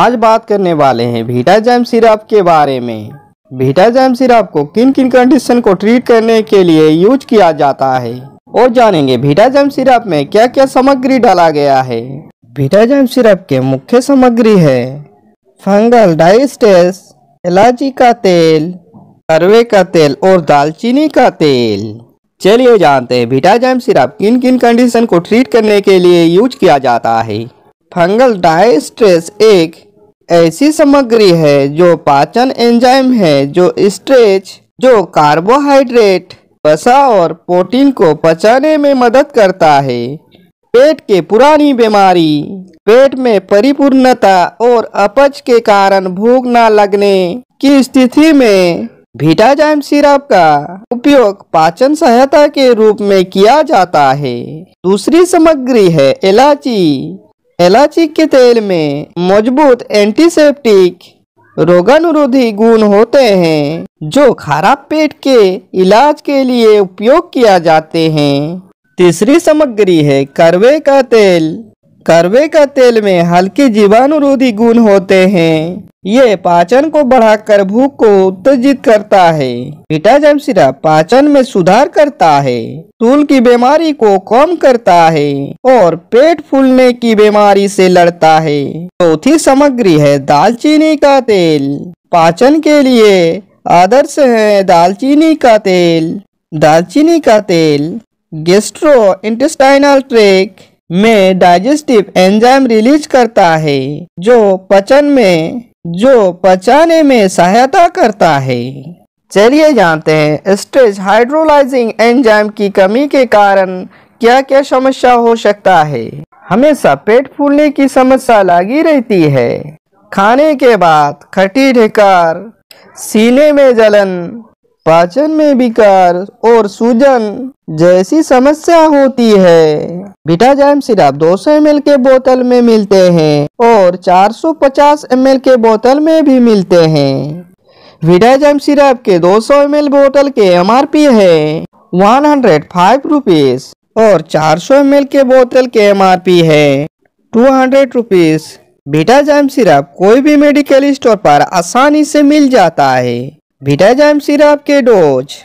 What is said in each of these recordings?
आज बात करने वाले हैं भीटाजाइम सिरप के बारे में भीटाजाइम सिरप को किन किन कंडीशन को ट्रीट करने के लिए यूज किया जाता है और जानेंगे भीटाजाइम सिरप में क्या क्या सामग्री डाला गया है भीटाजाइम सिरप के मुख्य सामग्री है फंगल डाइस्टेस इलाची का तेल करवे का तेल और दालचीनी का तेल चलिए जानते हैं भीटाजाइम सिरप किन किन कंडीशन को ट्रीट करने के लिए यूज किया जाता है फंगल डाइस्ट्रेस एक ऐसी सामग्री है जो पाचन एंजाइम है जो स्ट्रेच जो कार्बोहाइड्रेट वसा और प्रोटीन को पचाने में मदद करता है पेट के पुरानी बीमारी पेट में परिपूर्णता और अपच के कारण भूख न लगने की स्थिति में भीटाजाइम सिरप का उपयोग पाचन सहायता के रूप में किया जाता है दूसरी सामग्री है इलायची इलायची के तेल में मजबूत एंटीसेप्टिक रोगानुरोधी गुण होते हैं जो खराब पेट के इलाज के लिए उपयोग किया जाते हैं तीसरी सामग्री है करवे का तेल करवे का तेल में हल्के जीवाणुरोधी गुण होते हैं ये पाचन को बढ़ाकर भूख को उत्तेजित करता है विटाजम सिरप पाचन में सुधार करता है तूल की बीमारी को कम करता है और पेट फूलने की बीमारी से लड़ता है चौथी तो सामग्री है दालचीनी का तेल पाचन के लिए आदर्श है दालचीनी का तेल दालचीनी का तेल गेस्ट्रो इंटेस्टाइनल ट्रेक में डाइजेस्टिव एंजाइम रिलीज करता है जो पचन में जो पचाने में सहायता करता है चलिए जानते हैं स्ट्रेस हाइड्रोलाइजिंग एंजाइम की कमी के कारण क्या क्या समस्या हो सकता है हमेशा पेट फूलने की समस्या लगी रहती है खाने के बाद खटी ढेकार सीने में जलन पाचन में विकार और सूजन जैसी समस्या होती है विटाजाइम सिरप 200 ml के बोतल में मिलते हैं और 450 ml के बोतल में भी मिलते हैं विटाजाइम सिरप के 200 ml बोतल के एम है 105 हंड्रेड और 400 ml के बोतल के एम है two hundred rupees Vitazyme syrup कोई भी मेडिकल स्टोर पर आसानी से मिल जाता है विटाजाइम सिरप के डोज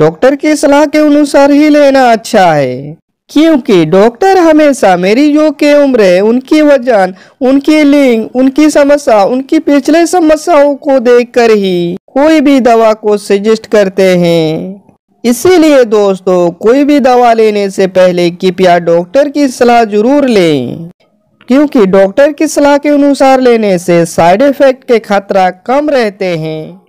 डॉक्टर की सलाह के अनुसार ही लेना अच्छा है क्योंकि डॉक्टर हमेशा मेरी जो के उम्र है उनकी वजन उनकी लिंग उनकी समस्या उनकी पिछले समस्याओं को देखकर ही कोई भी दवा को सजेस्ट करते हैं इसीलिए दोस्तों कोई भी दवा लेने से पहले कृपया डॉक्टर की सलाह जरूर लें क्योंकि डॉक्टर की सलाह के अनुसार लेने से साइड इफेक्ट के खतरा कम रहते हैं